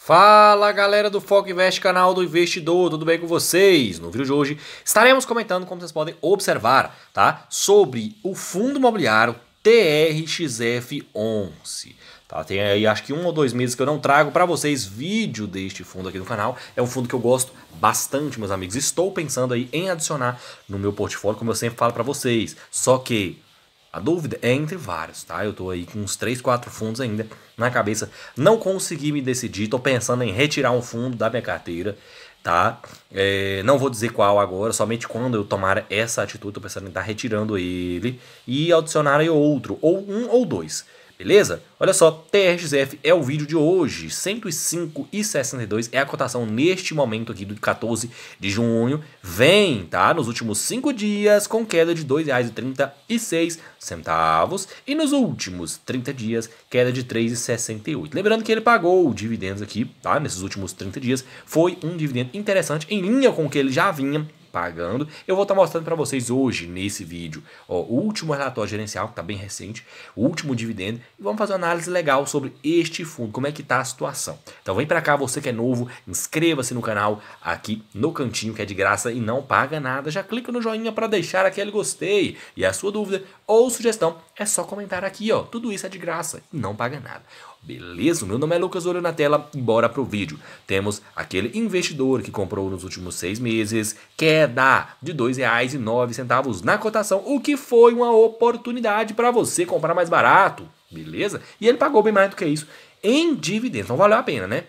Fala galera do Foco Invest, canal do investidor, tudo bem com vocês? No vídeo de hoje estaremos comentando, como vocês podem observar, tá? sobre o fundo imobiliário TRXF11. Tá, tem aí acho que um ou dois meses que eu não trago para vocês vídeo deste fundo aqui no canal. É um fundo que eu gosto bastante, meus amigos. Estou pensando aí em adicionar no meu portfólio, como eu sempre falo para vocês. Só que a dúvida é entre vários, tá? Eu tô aí com uns 3, 4 fundos ainda na cabeça. Não consegui me decidir, tô pensando em retirar um fundo da minha carteira, tá? É, não vou dizer qual agora, somente quando eu tomar essa atitude, tô pensando em estar tá retirando ele e adicionar aí outro, ou um ou dois. Beleza? Olha só, TRXF é o vídeo de hoje, 105,62 é a cotação neste momento aqui do 14 de junho. Vem, tá? Nos últimos 5 dias com queda de R$ 2,36 e nos últimos 30 dias queda de 3,68. Lembrando que ele pagou dividendos aqui, tá? Nesses últimos 30 dias foi um dividendo interessante em linha com o que ele já vinha pagando. Eu vou estar tá mostrando para vocês hoje, nesse vídeo, ó, o último relatório gerencial, que está bem recente, o último dividendo, e vamos fazer uma análise legal sobre este fundo, como é que está a situação. Então vem para cá, você que é novo, inscreva-se no canal aqui no cantinho, que é de graça e não paga nada. Já clica no joinha para deixar aquele gostei. E a sua dúvida ou sugestão é só comentar aqui, ó. Tudo isso é de graça e não paga nada. Beleza? Meu nome é Lucas Olho na Tela e bora pro vídeo. Temos aquele investidor que comprou nos últimos seis meses queda de R$ 2,09 na cotação, o que foi uma oportunidade para você comprar mais barato. Beleza? E ele pagou bem mais do que isso em dividendos. Não valeu a pena, né?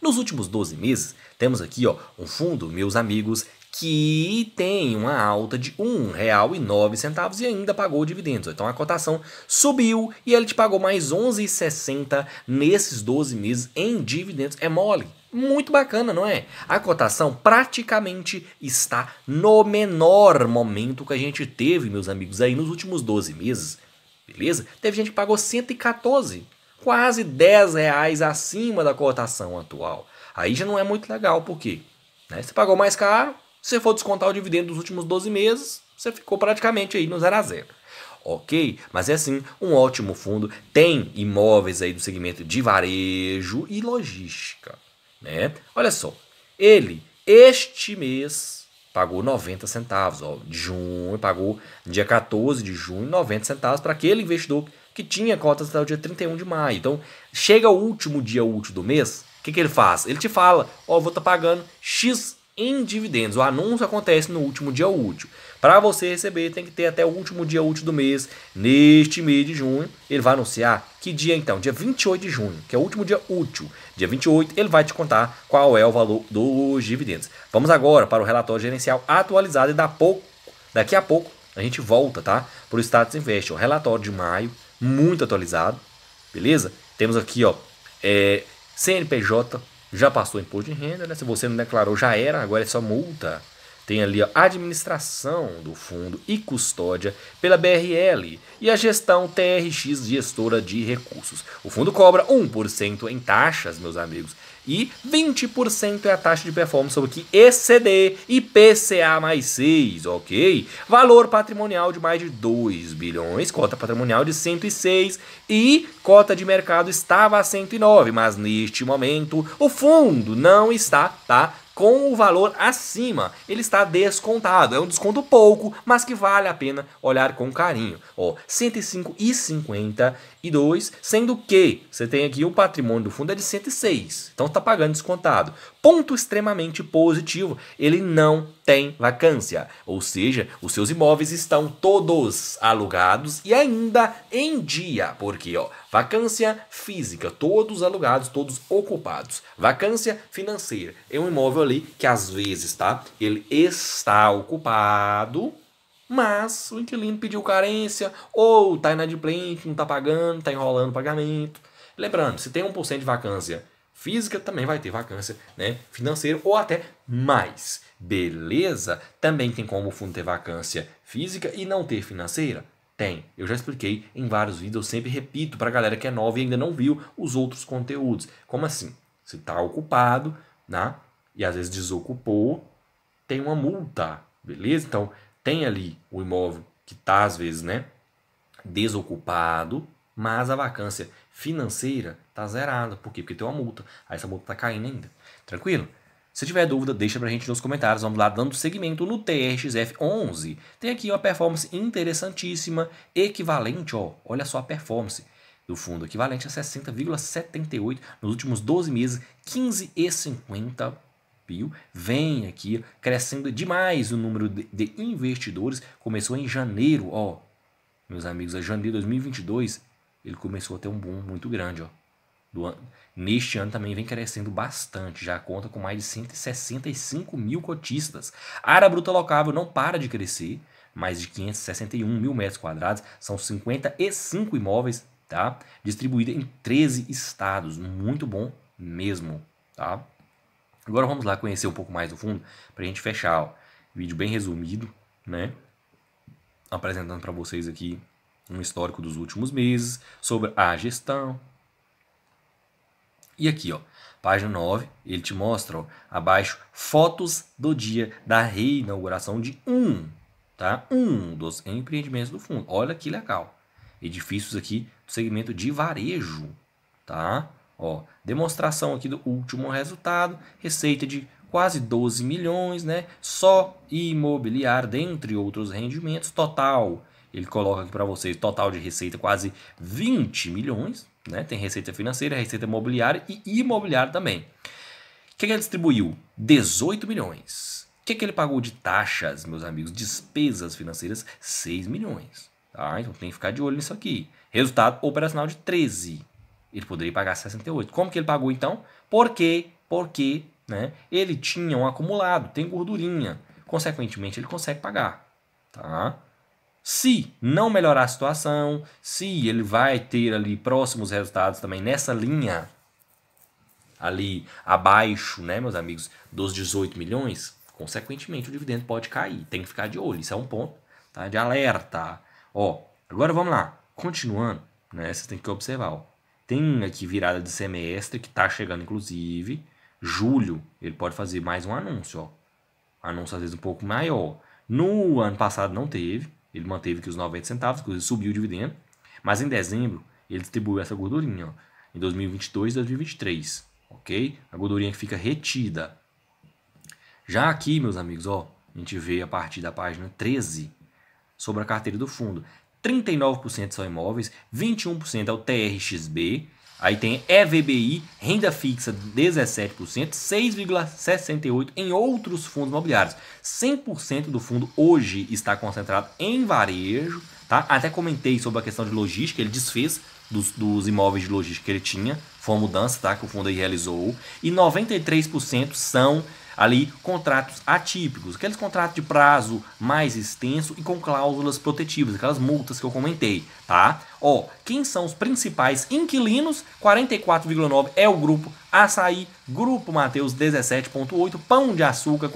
Nos últimos 12 meses, temos aqui ó, um fundo, meus amigos, que tem uma alta de R$ 1,09 e ainda pagou dividendos. Então a cotação subiu e ele te pagou mais R$ 11,60 nesses 12 meses em dividendos. É mole. Muito bacana, não é? A cotação praticamente está no menor momento que a gente teve, meus amigos, aí nos últimos 12 meses. Beleza? Teve gente que pagou 114, quase 10 reais acima da cotação atual. Aí já não é muito legal, por quê? Né? Você pagou mais caro, se você for descontar o dividendo dos últimos 12 meses, você ficou praticamente aí no zero a zero, ok? Mas é assim, um ótimo fundo. Tem imóveis aí do segmento de varejo e logística, né? Olha só, ele este mês pagou 90 centavos, ó, de junho, pagou dia 14 de junho 90 centavos para aquele investidor que tinha cotas até o dia 31 de maio. Então, chega o último dia útil do mês, o que, que ele faz? Ele te fala, ó, vou estar tá pagando X em dividendos. O anúncio acontece no último dia útil. Para você receber, tem que ter até o último dia útil do mês, neste mês de junho. Ele vai anunciar que dia então? Dia 28 de junho, que é o último dia útil. Dia 28, ele vai te contar qual é o valor dos dividendos. Vamos agora para o relatório gerencial atualizado e da pouco, daqui a pouco a gente volta, tá? Para o Status Invest, o relatório de maio, muito atualizado, beleza? Temos aqui, ó, é, CNPJ, já passou imposto de renda, né? Se você não declarou, já era, agora é só multa. Tem ali a administração do fundo e custódia pela BRL e a gestão TRX, gestora de recursos. O fundo cobra 1% em taxas, meus amigos. E 20% é a taxa de performance sobre que exceder IPCA mais 6, ok? Valor patrimonial de mais de 2 bilhões, cota patrimonial de 106 e cota de mercado estava a 109, mas neste momento o fundo não está, tá? com o valor acima, ele está descontado. É um desconto pouco, mas que vale a pena olhar com carinho. Ó, R$ 105,52, sendo que você tem aqui o patrimônio do fundo é de 106. Então está pagando descontado. Ponto extremamente positivo, ele não tem vacância, ou seja, os seus imóveis estão todos alugados e ainda em dia, porque ó, Vacância física, todos alugados, todos ocupados. Vacância financeira, é um imóvel ali que às vezes, tá? Ele está ocupado, mas o inquilino pediu carência, ou tá inadimplente, não tá pagando, tá enrolando o pagamento. Lembrando, se tem 1% de vacância física, também vai ter vacância né, financeira ou até mais. Beleza? Também tem como o fundo ter vacância física e não ter financeira? Tem. Eu já expliquei em vários vídeos, eu sempre repito para a galera que é nova e ainda não viu os outros conteúdos. Como assim? Se está ocupado, né? E às vezes desocupou, tem uma multa, beleza? Então, tem ali o imóvel que está às vezes, né, desocupado, mas a vacância financeira está zerada. Por quê? Porque tem uma multa. Aí essa multa está caindo ainda. Tranquilo? Se tiver dúvida, deixa pra gente nos comentários. Vamos lá dando segmento no TRXF11. Tem aqui uma performance interessantíssima, equivalente, ó. Olha só a performance do fundo, equivalente a 60,78 nos últimos 12 meses, 15,50 pio. Vem aqui crescendo demais o número de, de investidores. Começou em janeiro, ó. Meus amigos, a é janeiro de 2022, ele começou a ter um boom muito grande, ó do, neste ano também vem crescendo bastante, já conta com mais de 165 mil cotistas. A área bruta locável não para de crescer, mais de 561 mil metros quadrados, são 55 imóveis, tá? Distribuída em 13 estados, muito bom mesmo, tá? Agora vamos lá conhecer um pouco mais do fundo para a gente fechar, ó. Vídeo bem resumido, né? Apresentando para vocês aqui um histórico dos últimos meses sobre a gestão, e aqui, ó, página 9, ele te mostra, ó, abaixo, fotos do dia da reinauguração de um, tá? Um dos empreendimentos do fundo. Olha que legal. Edifícios aqui do segmento de varejo, tá? Ó, demonstração aqui do último resultado, receita de quase 12 milhões, né? Só imobiliário, dentre outros rendimentos, total. Ele coloca aqui para vocês total de receita quase 20 milhões, né? Tem receita financeira, receita imobiliária e imobiliário também. O que, que ele distribuiu? 18 milhões. O que, que ele pagou de taxas, meus amigos? Despesas financeiras, 6 milhões. Tá? Então tem que ficar de olho nisso aqui. Resultado operacional de 13. Ele poderia pagar 68. Como que ele pagou então? Por quê? Porque né? Ele tinha um acumulado, tem gordurinha. Consequentemente, ele consegue pagar. Tá? Se não melhorar a situação, se ele vai ter ali próximos resultados também nessa linha, ali abaixo, né, meus amigos, dos 18 milhões, consequentemente o dividendo pode cair. Tem que ficar de olho. Isso é um ponto tá, de alerta. Ó, agora vamos lá. Continuando, né, vocês têm que observar. Ó. Tem aqui virada de semestre, que está chegando inclusive julho, ele pode fazer mais um anúncio, ó. Anúncio às vezes um pouco maior. No ano passado não teve, ele manteve que os 90 centavos, inclusive subiu o dividendo, mas em dezembro ele distribuiu essa gordurinha, ó, em 2022 e 2023, ok? A gordurinha que fica retida. Já aqui, meus amigos, ó, a gente vê a partir da página 13 sobre a carteira do fundo. 39% são imóveis, 21% é o TRXB, Aí tem EVBI, renda fixa 17%, 6,68% em outros fundos imobiliários. 100% do fundo hoje está concentrado em varejo, tá? Até comentei sobre a questão de logística, ele desfez dos, dos imóveis de logística que ele tinha, foi uma mudança tá? que o fundo aí realizou. E 93% são ali contratos atípicos, aqueles contratos de prazo mais extenso e com cláusulas protetivas, aquelas multas que eu comentei, tá? Ó, quem são os principais inquilinos? 44,9 é o grupo Açaí, Grupo Mateus 17,8, Pão de Açúcar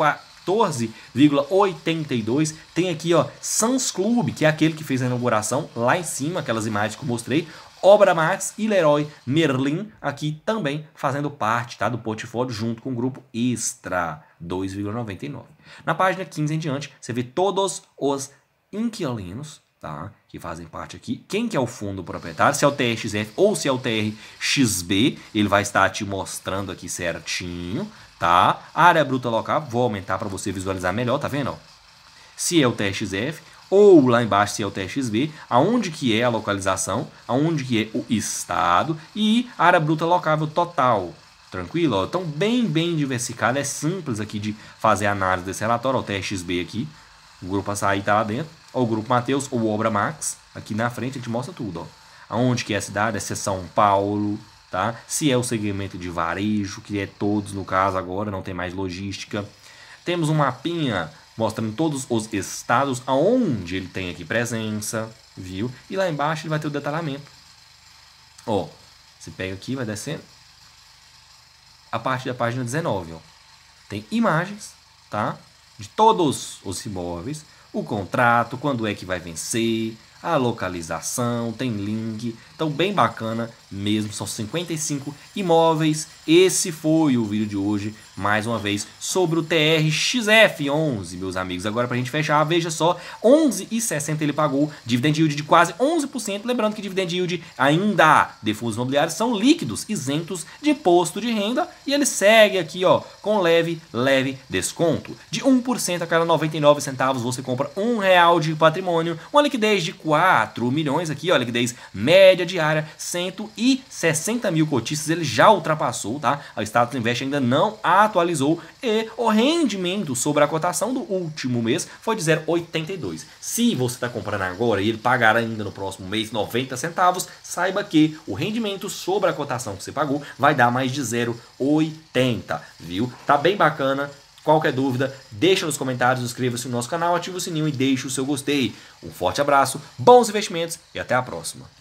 14,82. Tem aqui, ó, Sans Club, que é aquele que fez a inauguração lá em cima, aquelas imagens que eu mostrei. Obra Max e Leroy Merlin aqui também fazendo parte tá, do portfólio junto com o grupo Extra 2,99. Na página 15 em diante, você vê todos os inquilinos tá, que fazem parte aqui. Quem que é o fundo proprietário, se é o TRXF ou se é o TRXB, ele vai estar te mostrando aqui certinho, tá? A área bruta local, vou aumentar para você visualizar melhor, tá vendo? Se é o TRXF, ou lá embaixo se é o TxB, aonde que é a localização, aonde que é o estado e área bruta locável total. Tranquilo? então, bem, bem diversificado. É simples aqui de fazer a análise desse relatório. o TXB aqui, o grupo Açaí está lá dentro. o grupo Mateus ou Obra Max, aqui na frente, a gente mostra tudo. Ó. Aonde que é a cidade, se é São Paulo, tá? se é o segmento de varejo, que é todos no caso agora, não tem mais logística. Temos um mapinha mostrando todos os estados aonde ele tem aqui presença, viu? E lá embaixo ele vai ter o detalhamento. Ó, você pega aqui, vai descendo. A parte da página 19, ó. Tem imagens, tá? De todos os imóveis, o contrato, quando é que vai vencer, a localização, tem link. Então, bem bacana mesmo. São 55 imóveis. Esse foi o vídeo de hoje mais uma vez sobre o TRXF11, meus amigos. Agora para a gente fechar, veja só, 11,60 ele pagou, dividend yield de quase 11%, lembrando que dividend yield ainda fundos imobiliários são líquidos, isentos de imposto de renda e ele segue aqui, ó, com leve, leve desconto. De 1% a cada 99 centavos você compra um real de patrimônio, uma liquidez de 4 milhões aqui, ó, liquidez média diária, 160 mil cotistas, ele já ultrapassou, tá? O Status Invest ainda não há atualizou e o rendimento sobre a cotação do último mês foi de 0,82. Se você está comprando agora e ele pagar ainda no próximo mês 90 centavos, saiba que o rendimento sobre a cotação que você pagou vai dar mais de 0,80, viu? Tá bem bacana, Qualquer dúvida, deixa nos comentários, inscreva-se no nosso canal, ative o sininho e deixe o seu gostei. Um forte abraço, bons investimentos e até a próxima.